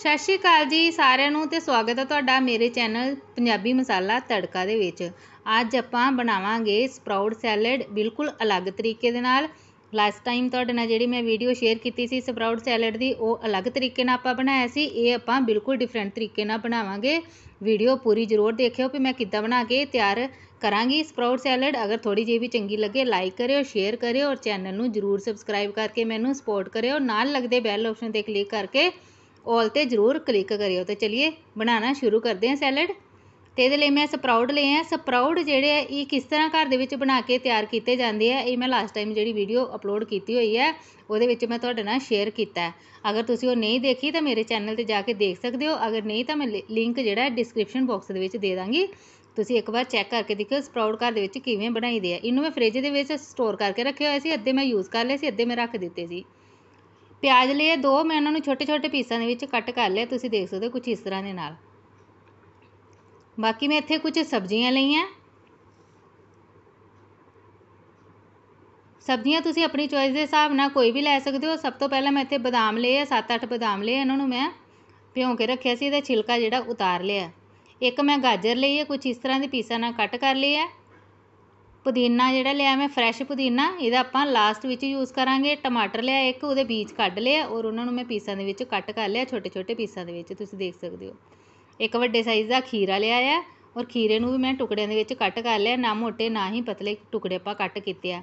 ਸਤਿ ਸ਼੍ਰੀ ਅਕਾਲ ਜੀ ਸਾਰਿਆਂ ਨੂੰ ਤੇ ਸਵਾਗਤ ਹੈ ਤੁਹਾਡਾ ਮੇਰੇ ਚੈਨਲ ਪੰਜਾਬੀ ਮਸਾਲਾ ਤੜਕਾ ਦੇ ਵਿੱਚ ਅੱਜ ਆਪਾਂ ਬਣਾਵਾਂਗੇ ਸਪਰਾਊਟ ਸੈਲਡ ਬਿਲਕੁਲ ਅਲੱਗ ਤਰੀਕੇ ਦੇ ਨਾਲ ਲਾਸਟ ਟਾਈਮ ਤੁਹਾਡੇ ਨਾਲ ਜਿਹੜੀ ਮੈਂ ਵੀਡੀਓ ਸ਼ੇਅਰ ਕੀਤੀ ਸੀ ਸਪਰਾਊਟ ਸੈਲਡ ਦੀ ਉਹ ਅਲੱਗ ਤਰੀਕੇ ਨਾਲ ਆਪਾਂ ਬਣਾਇਆ ਸੀ ਇਹ ਆਪਾਂ ਬਿਲਕੁਲ ਡਿਫਰੈਂਟ ਤਰੀਕੇ ਨਾਲ ਬਣਾਵਾਂਗੇ ਵੀਡੀਓ ਪੂਰੀ ਜ਼ਰੂਰ ਦੇਖਿਓ ਕਿ ਮੈਂ ਕਿੱਦਾਂ ਬਣਾ ਕੇ ਤਿਆਰ ਕਰਾਂਗੀ ਸਪਰਾਊਟ ਸੈਲਡ ਅਗਰ ਥੋੜੀ ਜਿਹੀ ਵੀ ਚੰਗੀ ਲੱਗੇ ਲਾਈਕ ਕਰਿਓ ਸ਼ੇਅਰ ਕਰਿਓ ਔਰ ਚੈਨਲ ਨੂੰ ਜ਼ਰੂਰ ਸਬਸਕ੍ਰਾਈਬ ਕਰਕੇ ਮੈਨੂੰ ਸਪੋਰਟ ਕਰਿਓ ਨਾਲ ਲੱਗਦੇ ਬੈਲ ਆਪਸ਼ਨ ਤੇ ਕਲਿੱਕ ਕਰਕੇ ਆਲ ਤੇ ਜ਼ਰੂਰ ਕਲਿੱਕ ਕਰਿਓ ਤੇ ਚਲਿਏ ਬਣਾਉਣਾ ਸ਼ੁਰੂ ਕਰਦੇ ਹਾਂ ਸੈਲਡ ਤੇ ਇਹਦੇ ਲਈ ਮੈਂ ਸਪਰਾਊਟ ਲਏ ਆ ਸਪਰਾਊਟ ਜਿਹੜੇ ਆ ਇਹ ਕਿਸ ਤਰ੍ਹਾਂ ਘਰ ਦੇ ਵਿੱਚ ਬਣਾ ਕੇ ਤਿਆਰ ਕੀਤੇ ਜਾਂਦੇ ਆ ਇਹ ਮੈਂ ਲਾਸਟ ਟਾਈਮ ਜਿਹੜੀ ਵੀਡੀਓ ਅਪਲੋਡ ਕੀਤੀ ਹੋਈ ਹੈ ਉਹਦੇ ਵਿੱਚ ਮੈਂ ਤੁਹਾਡੇ ਨਾਲ ਸ਼ੇਅਰ ਕੀਤਾ ਅਗਰ ਤੁਸੀਂ ਉਹ ਨਹੀਂ ਦੇਖੀ ਤਾਂ ਮੇਰੇ ਚੈਨਲ ਤੇ ਜਾ ਕੇ ਦੇਖ ਸਕਦੇ ਹੋ ਅਗਰ ਨਹੀਂ ਤਾਂ ਮੈਂ ਲਿੰਕ ਜਿਹੜਾ ਡਿਸਕ੍ਰਿਪਸ਼ਨ ਬਾਕਸ ਦੇ ਵਿੱਚ ਦੇ ਦਾਂਗੀ ਤੁਸੀਂ ਇੱਕ ਵਾਰ ਚੈੱਕ ਕਰਕੇ ਦੇਖਿਓ ਸਪਰਾਊਟ ਘਰ ਦੇ ਵਿੱਚ ਕਿਵੇਂ ਬਣਾਈਦੇ ਆ ਇਹਨੂੰ ਮੈਂ ਫ੍ਰਿਜ ਦੇ ਵਿੱਚ ਸਟੋਰ ਕਰਕੇ ਰੱਖਿਆ ਹੋਇਆ ਸੀ ਅੱਧੇ ਮੈਂ ਯੂਜ਼ ਕਰ ਲਏ ਸੀ ਅੱਧੇ ਮੈਂ ਰੱਖ ਦਿੱਤੇ ਸੀ ਪਿਆਜ਼ ਲਏ ਦੋ ਮੈਂ ਉਹਨਾਂ ਨੂੰ ਛੋਟੇ ਛੋਟੇ ਪੀਸਾਂ ਦੇ ਵਿੱਚ ਕੱਟ ਕਰ ਲਿਆ ਤੁਸੀਂ ਦੇਖ ਸਕਦੇ ਹੋ ਕੁਝ ਇਸ ਤਰ੍ਹਾਂ ਦੇ ਨਾਲ ਬਾਕੀ ਮੈਂ ਇੱਥੇ ਕੁਝ ਸਬਜ਼ੀਆਂ ਲਈਆਂ ਸਬਜ਼ੀਆਂ ਤੁਸੀਂ ਆਪਣੀ ਚੋਇਸ ਦੇ ਹਿਸਾਬ ਨਾਲ ਕੋਈ ਵੀ ਲੈ ਸਕਦੇ ਹੋ ਸਭ ਤੋਂ ਪਹਿਲਾਂ ਮੈਂ ਇੱਥੇ ਬਦਾਮ ਲਏ ਆ 7-8 ਬਦਾਮ ਲਏ ਇਹਨਾਂ ਨੂੰ ਮੈਂ ਭਿਉਂ ਕੇ ਰੱਖਿਆ ਸੀ ਇਹਦਾ ਛਿਲਕਾ ਜਿਹੜਾ ਉਤਾਰ ਲਿਆ ਇੱਕ ਮੈਂ ਗਾਜਰ ਲਈ ਹੈ ਕੁਝ ਇਸ ਤਰ੍ਹਾਂ ਦੇ ਪੀਸਾਂ ਨਾਲ ਕੱਟ ਕਰ ਲਈ ਹੈ ਪੁਦੀਨਾ ਜਿਹੜਾ ਲਿਆ ਮੈਂ ਫਰੈਸ਼ ਪੁਦੀਨਾ ਇਹਦਾ ਆਪਾਂ ਲਾਸਟ ਵਿੱਚ ਯੂਜ਼ ਕਰਾਂਗੇ ਟਮਾਟਰ ਲਿਆ ਇੱਕ ਉਹਦੇ ਬੀਜ ਕੱਢ ਲਏ ਔਰ ਉਹਨਾਂ ਨੂੰ ਮੈਂ ਪੀਸਾਂ ਦੇ ਵਿੱਚ ਕੱਟ ਕਰ ਲਿਆ ਛੋਟੇ ਛੋਟੇ ਪੀਸਾਂ ਦੇ ਵਿੱਚ ਤੁਸੀਂ ਦੇਖ ਸਕਦੇ ਹੋ ਇੱਕ ਵੱਡੇ ਸਾਈਜ਼ ਦਾ ਖੀਰਾ ਲਿਆ ਆ ਔਰ ਖੀਰੇ ਨੂੰ ਵੀ ਮੈਂ ਟੁਕੜਿਆਂ ਦੇ ਵਿੱਚ ਕੱਟ ਕਰ ਲਿਆ ਨਾ ਮੋਟੇ ਨਾ ਹੀ ਪਤਲੇ ਟੁਕੜੇ ਆਪਾਂ ਕੱਟ ਕੀਤੇ ਆ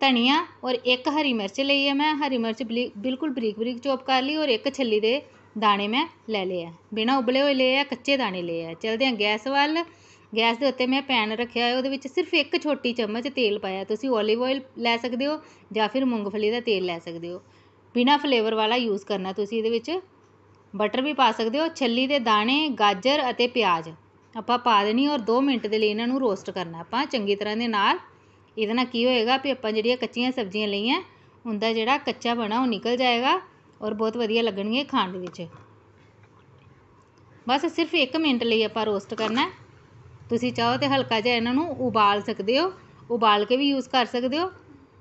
ਧਨੀਆ ਔਰ ਇੱਕ ਹਰੀ ਮਿਰਚ ਲਈ ਹੈ ਮੈਂ ਹਰੀ ਮਿਰਚ ਬਿਲਕੁਲ ਬਰੀਕ ਬਰੀਕ ਚੋਪ ਕਰ ਲਈ ਔਰ ਇੱਕ ਛੱਲੀ ਦੇ ਦਾਣੇ ਮੈਂ ਲੈ ਲਏ ਆ ਬਿਨਾ ਉਬਲੇ ਹੋਏ ਲਏ ਆ ਕੱਚੇ ਦਾਣੇ ਲਏ ਆ ਚਲਦੇ ਆ ਗੈਸ ਵੱਲ ਗੈਸ ਦੇ ਉੱਤੇ ਮੈਂ ਪੈਨ ਰੱਖਿਆ ਹੈ ਉਹਦੇ ਵਿੱਚ ਸਿਰਫ ਇੱਕ ਛੋਟੀ ਚਮਚ ਤੇਲ ਪਾਇਆ ਤੁਸੀਂ ਔਲਿਵ ਆਇਲ ਲੈ ਸਕਦੇ ਹੋ ਜਾਂ ਫਿਰ ਮੂੰਗਫਲੀ ਦਾ ਤੇਲ ਲੈ ਸਕਦੇ ਹੋ ਬਿਨਾਂ ਫਲੇਵਰ ਵਾਲਾ ਯੂਜ਼ ਕਰਨਾ ਤੁਸੀਂ ਇਹਦੇ ਵਿੱਚ ਬਟਰ ਵੀ ਪਾ ਸਕਦੇ ਹੋ ਛੱਲੀ ਦੇ ਦਾਣੇ ਗਾਜਰ ਅਤੇ ਪਿਆਜ਼ ਆਪਾਂ ਪਾ ਦੇਣੀ ਔਰ 2 ਮਿੰਟ ਦੇ ਲਈ ਇਹਨਾਂ ਨੂੰ ਰੋਸਟ ਕਰਨਾ ਆਪਾਂ ਚੰਗੀ ਤਰ੍ਹਾਂ ਦੇ ਨਾਲ ਇਹਦੇ ਨਾਲ ਕੀ ਹੋਏਗਾ ਵੀ ਆਪਾਂ ਜਿਹੜੀਆਂ ਕੱਚੀਆਂ ਸਬਜ਼ੀਆਂ ਲਈਆਂ ਹੁੰਦਾ ਜਿਹੜਾ ਕੱਚਾ ਬਣਾ ਉਹ ਨਿਕਲ ਜਾਏਗਾ ਔਰ ਬਹੁਤ ਵਧੀਆ ਲੱਗਣਗੇ ਖਾਣ ਦੇ ਵਿੱਚ ਬਸ ਸਿਰਫ 1 ਮਿੰਟ ਲਈ ਆਪਾਂ ਰੋਸਟ ਕਰਨਾ ਤੁਸੀਂ ਚਾਹੋ ਤਾਂ ਹਲਕਾ ਜਿਹਾ ਇਹਨਾਂ ਨੂੰ ਉਬਾਲ ਸਕਦੇ ਹੋ ਉਬਾਲ ਕੇ ਵੀ ਯੂਜ਼ ਕਰ ਸਕਦੇ ਹੋ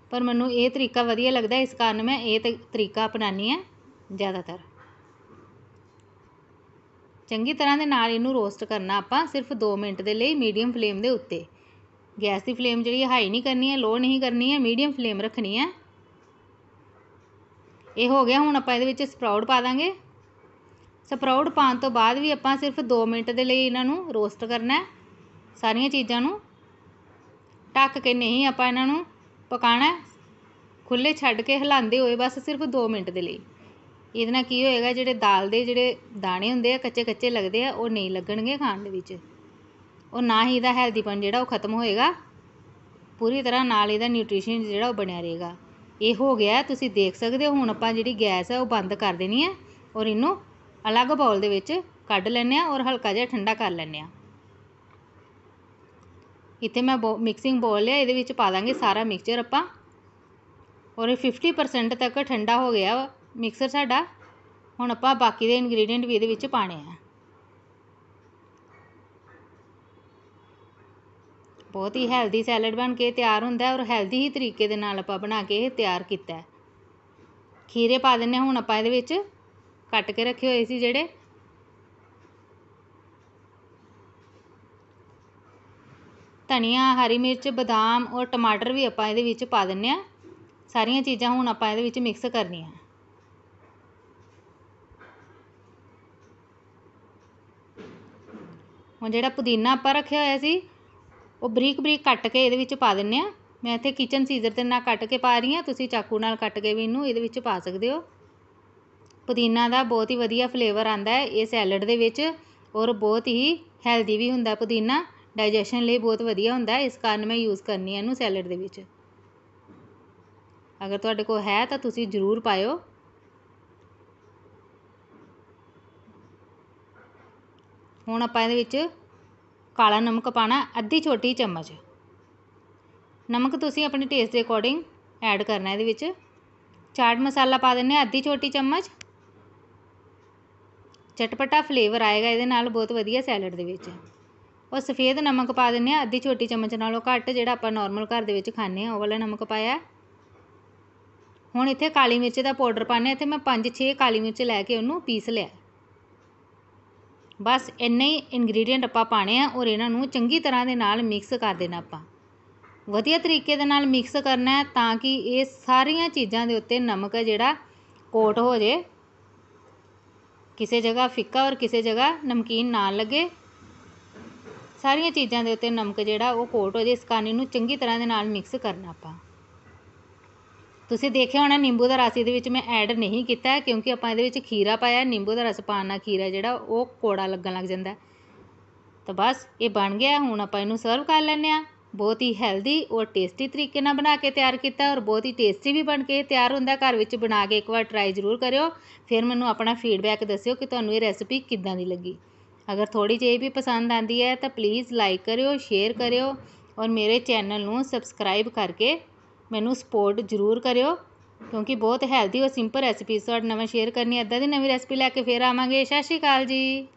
ਪਰ ਮੈਨੂੰ ਇਹ ਤਰੀਕਾ ਵਧੀਆ ਲੱਗਦਾ ਇਸ ਕਾਰਨ ਮੈਂ ਇਹ ਤਰੀਕਾ ਅਪਣਾਉਂਦੀ ਹਾਂ ਜ਼ਿਆਦਾਤਰ ਚੰਗੀ ਤਰ੍ਹਾਂ ਦੇ ਨਾਲ ਇਹਨੂੰ ਰੋਸਟ ਕਰਨਾ ਆਪਾਂ ਸਿਰਫ 2 ਮਿੰਟ ਦੇ ਲਈ ਮੀਡੀਅਮ ਫਲੇਮ ਦੇ ਉੱਤੇ ਗੈਸ ਦੀ ਫਲੇਮ ਜਿਹੜੀ ਹੈ ਹਾਈ ਨਹੀਂ ਕਰਨੀ ਹੈ ਲੋ ਨਹੀਂ ਕਰਨੀ ਹੈ ਮੀਡੀਅਮ ਫਲੇਮ ਰੱਖਣੀ ਹੈ ਇਹ ਹੋ ਗਿਆ ਹੁਣ ਆਪਾਂ ਇਹਦੇ ਵਿੱਚ ਸਪਰਾਊਟ ਪਾ ਦਾਂਗੇ ਸਪਰਾਊਟ ਪਾਉਣ ਤੋਂ ਬਾਅਦ ਵੀ ਆਪਾਂ ਸਿਰਫ 2 ਮਿੰਟ ਦੇ ਲਈ ਇਹਨਾਂ ਨੂੰ ਰੋਸਟ ਕਰਨਾ ਹੈ ਸਾਰੀਆਂ ਚੀਜ਼ਾਂ ਨੂੰ ਢੱਕ ਕੇ ਨਹੀਂ ਆਪਾਂ ਇਹਨਾਂ ਨੂੰ ਪਕਾਣਾ ਖੁੱਲੇ ਛੱਡ ਕੇ ਹਿਲਾਉਂਦੇ ਹੋਏ ਬਸ ਸਿਰਫ 2 ਮਿੰਟ ਦੇ ਲਈ ਇਹਦੇ ਨਾਲ ਕੀ ਹੋਏਗਾ ਜਿਹੜੇ ਦਾਲ ਦੇ ਜਿਹੜੇ ਦਾਣੇ ਹੁੰਦੇ ਆ ਕੱਚੇ ਕੱਚੇ ਲੱਗਦੇ ਆ ਉਹ ਨਹੀਂ ਲੱਗਣਗੇ ਖਾਣ ਦੇ ਵਿੱਚ ਉਹ ਨਾ ਹੀ ਇਹਦਾ ਹੈਲਦੀਪਨ ਜਿਹੜਾ ਉਹ ਖਤਮ ਹੋਏਗਾ ਪੂਰੀ ਤਰ੍ਹਾਂ ਨਾਲ ਇਹਦਾ ਨਿਊਟ੍ਰੀਸ਼ਨ ਜਿਹੜਾ ਉਹ ਬਣਿਆ ਰਹੇਗਾ ਇਹ ਹੋ ਗਿਆ ਤੁਸੀਂ ਦੇਖ ਸਕਦੇ ਹੋ ਹੁਣ ਆਪਾਂ ਜਿਹੜੀ ਗੈਸ ਹੈ ਉਹ ਬੰਦ ਕਰ ਦੇਣੀ ਹੈ ਔਰ ਇਹਨੂੰ ਅਲੱਗ ਬਾਉਲ ਦੇ ਵਿੱਚ ਕੱਢ ਲੈਣੇ ਆ ਔਰ ਹਲਕਾ ਜਿਹਾ ਠੰਡਾ ਕਰ ਲੈਣੇ ਆ ਇੱਥੇ ਮੈਂ ਮਿਕਸਿੰਗ ਬੋਲ ਲਿਆ ਇਹਦੇ ਵਿੱਚ ਪਾ ਦਾਂਗੇ ਸਾਰਾ ਮਿਕਸਚਰ ਆਪਾਂ ਔਰ ਇਹ 50% ਤੱਕ ਠੰਡਾ ਹੋ ਗਿਆ ਮਿਕਸਰ ਸਾਡਾ ਹੁਣ ਆਪਾਂ ਬਾਕੀ ਦੇ ਇਨਗਰੀਡੀਅੰਟ ਵੀ ਇਹਦੇ ਵਿੱਚ ਪਾਣੇ ਆ ਬਹੁਤ ਹੀ ਹੈਲਦੀ ਸੈਲਡ ਬਣ ਕੇ ਤਿਆਰ ਹੁੰਦਾ ਔਰ ਹੈਲਦੀ ਹੀ ਤਰੀਕੇ ਦੇ ਨਾਲ ਆਪਾਂ ਬਣਾ ਕੇ ਇਹ ਤਿਆਰ ਕੀਤਾ ਖੀਰੇ ਪਾ ਦਿੰਨੇ ਹੁਣ ਆਪਾਂ ਇਹਦੇ ਵਿੱਚ ਕੱਟ ਕੇ ਰੱਖੇ ਹੋਏ ਸੀ ਜਿਹੜੇ ਧਨੀਆ ਹਰੀ ਮਿਰਚ ਬਦਾਮ ਔਰ ਟਮਾਟਰ ਵੀ ਆਪਾਂ ਇਹਦੇ ਵਿੱਚ ਪਾ ਦਿੰਦੇ ਹਾਂ ਸਾਰੀਆਂ ਚੀਜ਼ਾਂ ਹੁਣ ਆਪਾਂ ਇਹਦੇ ਵਿੱਚ ਮਿਕਸ ਕਰਨੀਆਂ ਹੁਣ ਜਿਹੜਾ ਪੁਦੀਨਾ ਆਪਾਂ ਰੱਖਿਆ ਹੋਇਆ ਸੀ ਉਹ ਬਰੀਕ ਬਰੀਕ ਕੱਟ ਕੇ ਇਹਦੇ ਵਿੱਚ ਪਾ ਦਿੰਨੇ ਆ ਮੈਂ ਇੱਥੇ ਕਿਚਨ ਸੀਜ਼ਰ ਦੇ ਨਾਲ ਕੱਟ ਕੇ ਪਾ ਰਹੀ ਹਾਂ ਤੁਸੀਂ ਚਾਕੂ ਨਾਲ ਕੱਟ ਕੇ ਵੀ ਇਹਨੂੰ ਇਹਦੇ ਵਿੱਚ ਪਾ ਸਕਦੇ ਹੋ ਪੁਦੀਨਾ ਦਾ ਬਹੁਤ ਹੀ ਵਧੀਆ ਫਲੇਵਰ ਆਂਦਾ ਹੈ ਇਹ ਸੈਲਡ ਦੇ ਵਿੱਚ ਔਰ ਬਹੁਤ ਹੀ ਹੈਲਦੀ ਵੀ ਹੁੰਦਾ ਪੁਦੀਨਾ ਡਾਈਜੈਸ਼ਨ ਲਈ ਬਹੁਤ ਵਧੀਆ ਹੁੰਦਾ ਇਸ ਕਾਰਨ ਮੈਂ ਯੂਜ਼ ਕਰਨੀ ਹੈ ਇਹਨੂੰ ਸੈਲਡ ਦੇ ਵਿੱਚ ਅਗਰ ਤੁਹਾਡੇ ਕੋਲ ਹੈ ਤਾਂ ਤੁਸੀਂ ਜ਼ਰੂਰ ਪਾਇਓ ਹੁਣ ਆਪਾਂ ਇਹਦੇ ਵਿੱਚ ਕਾਲਾ ਨਮਕ ਪਾਣਾ ਅੱਧੀ ਛੋਟੀ ਚਮਚ ਨਮਕ ਤੁਸੀਂ ਆਪਣੇ ਟੇਸਟ ਦੇ ਅਕੋਰਡਿੰਗ ਐਡ ਕਰਨਾ ਇਹਦੇ ਵਿੱਚ ਚਾਟ ਮਸਾਲਾ ਪਾ ਦਿੰਨੇ ਅੱਧੀ ਛੋਟੀ ਚਮਚ ਚਟਪਟਾ ਫਲੇਵਰ ਆਏਗਾ ਇਹਦੇ ਨਾਲ ਬਹੁਤ ਵਧੀਆ ਸੈਲਡ ਦੇ ਵਿੱਚ ਉਹ ਸਫੇਦ ਨਮਕ ਪਾ ਦਿੰਨੇ ਆ ਅੱਧੀ ਛੋਟੀ ਚਮਚ ਨਾਲੋਂ ਘੱਟ ਜਿਹੜਾ ਆਪਾਂ ਨਾਰਮਲ ਘਰ ਦੇ ਵਿੱਚ ਖਾਂਦੇ ਆ ਉਹ ਵਾਲਾ ਨਮਕ ਪਾਇਆ ਹੁਣ ਇੱਥੇ ਕਾਲੀ ਮਿਰਚ ਦਾ ਪਾਊਡਰ ਪਾਣੇ ਇੱਥੇ ਮੈਂ 5-6 ਕਾਲੀ ਮਿਰਚ ਲੈ ਕੇ ਉਹਨੂੰ ਪੀਸ ਲਿਆ ਬਸ ਇੰਨੇ ਹੀ ਇਨਗਰੀਡੀਅੰਟ ਆਪਾਂ ਪਾਣੇ ਆ ਔਰ ਇਹਨਾਂ ਨੂੰ ਚੰਗੀ ਤਰ੍ਹਾਂ ਦੇ ਨਾਲ ਮਿਕਸ ਕਰ ਦੇਣਾ ਆਪਾਂ ਵਧੀਆ ਤਰੀਕੇ ਦੇ ਨਾਲ ਮਿਕਸ ਕਰਨਾ ਹੈ ਤਾਂ ਕਿ ਇਹ ਸਾਰੀਆਂ ਚੀਜ਼ਾਂ ਦੇ ਉੱਤੇ ਨਮਕ ਹੈ ਜਿਹੜਾ ਕੋਟ ਹੋ ਜੇ ਕਿਸੇ ਜਗ੍ਹਾ ਫਿੱਕਾ ਔਰ ਕਿਸੇ ਜਗ੍ਹਾ ਨਮਕੀਨ ਨਾ ਲੱਗੇ ਸਾਰੀਆਂ ਚੀਜ਼ਾਂ ਦੇ ਉੱਤੇ ਨਮਕ ਜਿਹੜਾ ਉਹ ਕੋਟ ਹੋ ਜੇ ਇਸ ਕਾਰਨ ਇਹਨੂੰ ਚੰਗੀ ਤਰ੍ਹਾਂ ਦੇ ਨਾਲ ਮਿਕਸ ਕਰਨਾ ਆਪਾਂ ਤੁਸੀਂ ਦੇਖਿਆ ਹੋਣਾ ਨਿੰਬੂ ਦਾ ਰਸ ਇਹਦੇ ਵਿੱਚ ਮੈਂ ਐਡ ਨਹੀਂ ਕੀਤਾ ਕਿਉਂਕਿ ਆਪਾਂ ਇਹਦੇ ਵਿੱਚ ਖੀਰਾ ਪਾਇਆ ਨਿੰਬੂ ਦਾ ਰਸ ਪਾਉਣ ਨਾਲ ਖੀਰਾ ਜਿਹੜਾ ਉਹ ਕੋੜਾ ਲੱਗਣ ਲੱਗ ਜਾਂਦਾ ਤਾਂ ਬਸ ਇਹ ਬਣ ਗਿਆ ਹੁਣ ਆਪਾਂ ਇਹਨੂੰ ਸਰਵ ਕਰ ਲੈਂਦੇ ਆ ਬਹੁਤ ਹੀ ਹੈਲਦੀ ਔਰ ਟੇਸਟੀ ਤਰੀਕੇ ਨਾਲ ਬਣਾ ਕੇ ਤਿਆਰ ਕੀਤਾ ਔਰ ਬਹੁਤ ਹੀ ਟੇਸਟੀ ਵੀ ਬਣ ਕੇ ਤਿਆਰ ਹੁੰਦਾ ਘਰ ਵਿੱਚ ਬਣਾ ਕੇ ਇੱਕ ਵਾਰ ਟਰਾਈ ਜ਼ਰੂਰ ਕਰਿਓ ਫਿਰ ਮੈਨੂੰ ਆਪਣਾ ਫੀਡਬੈਕ ਦੱਸਿਓ ਕਿ ਤੁਹਾਨੂੰ ਇਹ ਰੈਸਪੀ ਕਿੱਦਾਂ ਦੀ ਲੱਗੀ ਅਗਰ ਥੋੜ੍ਹੀ ਜਿਹੀ ਵੀ ਪਸੰਦ ਆਉਂਦੀ ਹੈ ਤਾਂ ਪਲੀਜ਼ ਲਾਈਕ ਕਰਿਓ ਸ਼ੇਅਰ ਕਰਿਓ ਔਰ ਮੇਰੇ ਚੈਨਲ ਨੂੰ ਸਬਸਕ੍ਰਾਈਬ ਕਰਕੇ ਮੈਨੂੰ ਸਪੋਰਟ ਜ਼ਰੂਰ ਕਰਿਓ ਕਿਉਂਕਿ ਬਹੁਤ ਹੈਲਦੀ ਔਰ ਸਿੰਪਲ ਰੈਸਪੀ ਤੁਹਾਡੇ ਨਵਾਂ ਸ਼ੇਅਰ ਕਰਨੀ ਇੱਦਾਂ ਦੀ ਨਵੀਂ ਰੈਸਪੀ ਲੈ ਕੇ ਫਿਰ ਆਵਾਂਗੇ ਸਤਿ ਸ਼੍ਰੀ ਅਕਾਲ ਜੀ